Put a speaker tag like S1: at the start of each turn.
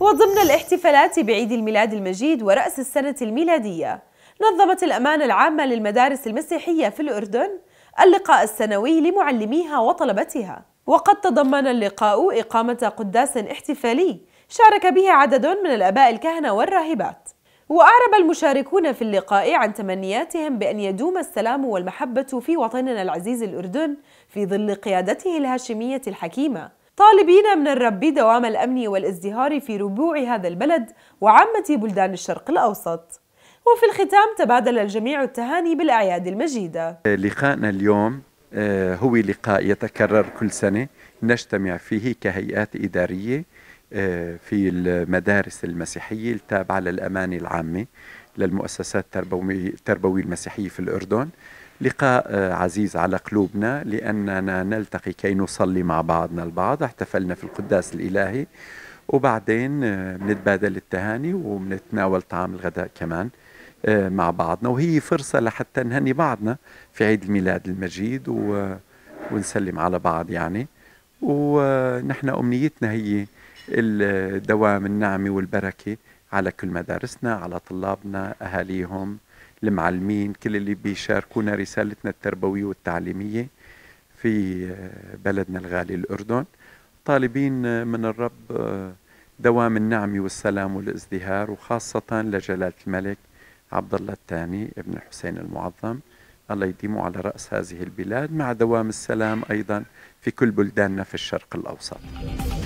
S1: وضمن الاحتفالات بعيد الميلاد المجيد ورأس السنة الميلادية نظمت الأمانة العامة للمدارس المسيحية في الأردن اللقاء السنوي لمعلميها وطلبتها وقد تضمن اللقاء إقامة قداس احتفالي شارك به عدد من الأباء الكهنة والراهبات وأعرب المشاركون في اللقاء عن تمنياتهم بأن يدوم السلام والمحبة في وطننا العزيز الأردن في ظل قيادته الهاشمية الحكيمة طالبين من الرب دوام الأمن والازدهار في ربوع هذا البلد وعامة بلدان الشرق الأوسط وفي الختام تبادل الجميع التهاني بالأعياد المجيدة
S2: لقائنا اليوم آه، هو لقاء يتكرر كل سنة نجتمع فيه كهيئات إدارية آه، في المدارس المسيحية التابعة للأمانة العامة للمؤسسات التربوية المسيحية في الأردن لقاء آه، عزيز على قلوبنا لأننا نلتقي كي نصلي مع بعضنا البعض احتفلنا في القداس الإلهي وبعدين بنتبادل آه، التهاني وبنتناول طعام الغداء كمان آه، مع بعضنا وهي فرصة لحتى نهني بعضنا في عيد الميلاد المجيد و... ونسلم على بعض يعني ونحن أمنيتنا هي الدوام النعمة والبركة على كل مدارسنا على طلابنا أهاليهم المعلمين كل اللي بيشاركونا رسالتنا التربوية والتعليمية في آه، بلدنا الغالي الأردن طالبين آه، من الرب آه، دوام النعم والسلام والازدهار وخاصة لجلالة الملك عبد الله الثاني ابن الحسين المعظم الله يديمه على رأس هذه البلاد مع دوام السلام أيضا في كل بلداننا في الشرق الأوسط